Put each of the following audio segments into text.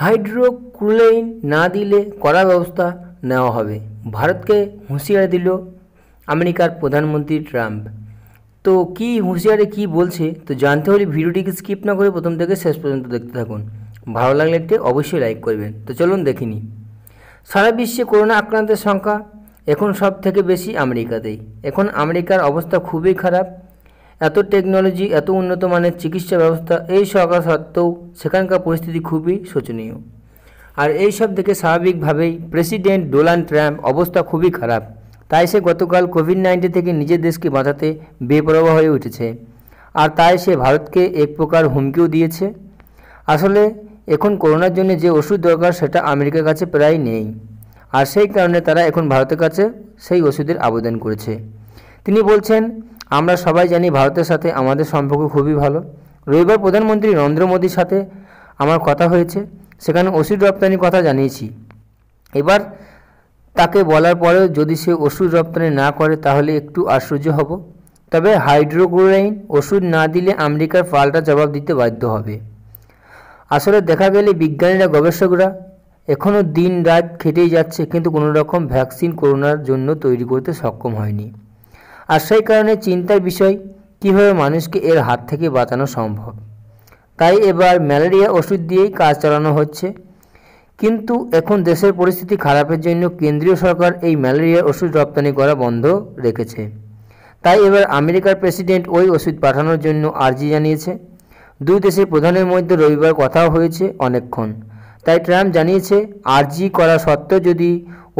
হাইড্রোক্লোরাইন না দিলে কড়া ব্যবস্থা নেওয়া হবে ভারতকে হুঁশিয়ারি দিল আমেরিকার প্রধানমন্ত্রী ট্রাম্প তো কি হুঁশিয়ারি কি বলছে তো জানতে হলে ভিডিওটিকে স্কিপ না করে প্রথম থেকে শেষ পর্যন্ত দেখতে থাকুন ভালো লাগলে একটি অবশ্যই লাইক করবেন তো চলুন দেখিনি সারা বিশ্বে করোনা আক্রান্তের সংখ্যা এখন সব থেকে বেশি আমেরিকাতেই এখন আমেরিকার অবস্থা খুবই খারাপ এত টেকনোলজি এত উন্নত মানের চিকিৎসা ব্যবস্থা এই সকাল সত্ত্বেও সেখানকার পরিস্থিতি খুবই শোচনীয় আর এই সব দেখে স্বাভাবিকভাবেই প্রেসিডেন্ট ডোনাল্ড ট্রাম্প অবস্থা খুবই খারাপ তাই সে গতকাল কোভিড নাইন্টিন থেকে নিজের দেশকে বাঁচাতে বেপরোয়া হয়ে উঠেছে আর তাই সে ভারতকে এক প্রকার হুমকিও দিয়েছে আসলে এখন করোনার জন্য যে ওষুধ দরকার সেটা আমেরিকার কাছে প্রায় নেই আর সেই কারণে তারা এখন ভারতের কাছে সেই ওষুধের আবেদন করেছে তিনি বলছেন আমরা সবাই জানি ভারতের সাথে আমাদের সম্পর্ক খুবই ভালো রবিবার প্রধানমন্ত্রী নরেন্দ্র মোদীর সাথে আমার কথা হয়েছে সেখানে ওষুধ রপ্তানির কথা জানিয়েছি এবার তাকে বলার পরেও যদি সে ওষুধ রপ্তানি না করে তাহলে একটু আশ্চর্য হব তবে হাইড্রোক্লোরাইন ওষুধ না দিলে আমেরিকার পাল্টা জবাব দিতে বাধ্য হবে আসলে দেখা গেলে বিজ্ঞানীরা গবেষকরা এখনও দিন রাত খেটেই যাচ্ছে কিন্তু কোনো রকম ভ্যাকসিন করোনার জন্য তৈরি করতে সক্ষম হয়নি আর সেই কারণে চিন্তার বিষয় কীভাবে মানুষকে এর হাত থেকে বাঁচানো সম্ভব তাই এবার ম্যালেরিয়া ওষুধ দিয়েই কাজ চালানো হচ্ছে কিন্তু এখন দেশের পরিস্থিতি খারাপের জন্য কেন্দ্রীয় সরকার এই ম্যালেরিয়া ওষুধ রপ্তানি করা বন্ধ রেখেছে তাই এবার আমেরিকার প্রেসিডেন্ট ওই ওষুধ পাঠানোর জন্য আর্জি জানিয়েছে দুই দেশের প্রধানের মধ্যে রবিবার কথাও হয়েছে অনেকক্ষণ তাই ট্রাম্প জানিয়েছে আরজি করা সত্ত্বেও যদি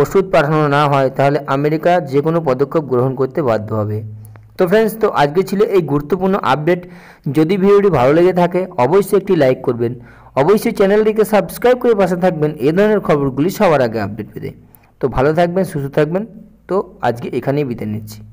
ওষুধ পাঠানো না হয় তাহলে আমেরিকা যে কোনো পদক্ষেপ গ্রহণ করতে বাধ্য হবে তো ফ্রেন্ডস তো আজকে ছিল এই গুরুত্বপূর্ণ আপডেট যদি ভিডিওটি ভালো লেগে থাকে অবশ্যই একটি লাইক করবেন অবশ্যই চ্যানেলটিকে সাবস্ক্রাইব করে পাশে থাকবেন এ ধরনের খবরগুলি সবার আগে আপডেট পেতে তো ভালো থাকবেন সুস্থ থাকবেন তো আজকে এখানেই বিদায় নিচ্ছি